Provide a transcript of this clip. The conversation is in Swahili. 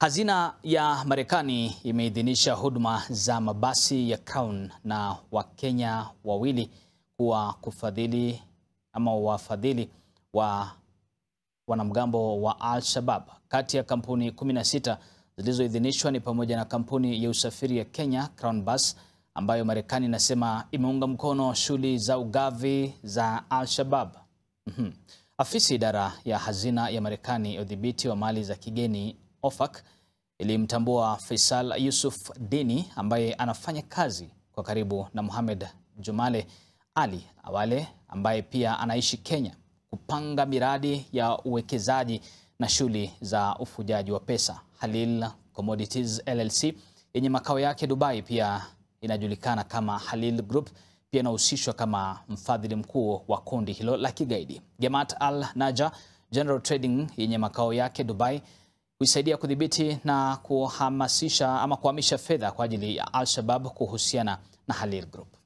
Hazina ya Marekani imeidhinisha huduma za mabasi ya Crown na Wakenya wawili kuwa kufadhili ama wafadhili wa wanamgambo wa Al-Shabab. Kati ya kampuni 16 zilizoidhinishwa ni pamoja na kampuni ya usafiri ya Kenya Crown Bus ambayo Marekani inasema imeunga mkono shughuli za ugavi za Al-Shabab. Mhm. Afisi idara ya hazina ya Marekani ya udhibiti wa mali za kigeni OFAC ilimtambua Faisal Yusuf Dini ambaye anafanya kazi kwa karibu na Mohamed Jumale Ali Awale ambaye pia anaishi Kenya kupanga miradi ya uwekezaji na shughuli za ufujaji wa pesa. Halil Commodities LLC yenye makao yake Dubai pia inajulikana kama Halil Group pia inahusishwa kama mfadhili mkuu wa kundi hilo la kigaidi. Jamaat Al Naja General Trading yenye makao yake Dubai kuisaidia kudhibiti na kuhamasisha ama kuhamisha fedha kwa ajili ya Al-Shabab kuhusiana na Halil Group.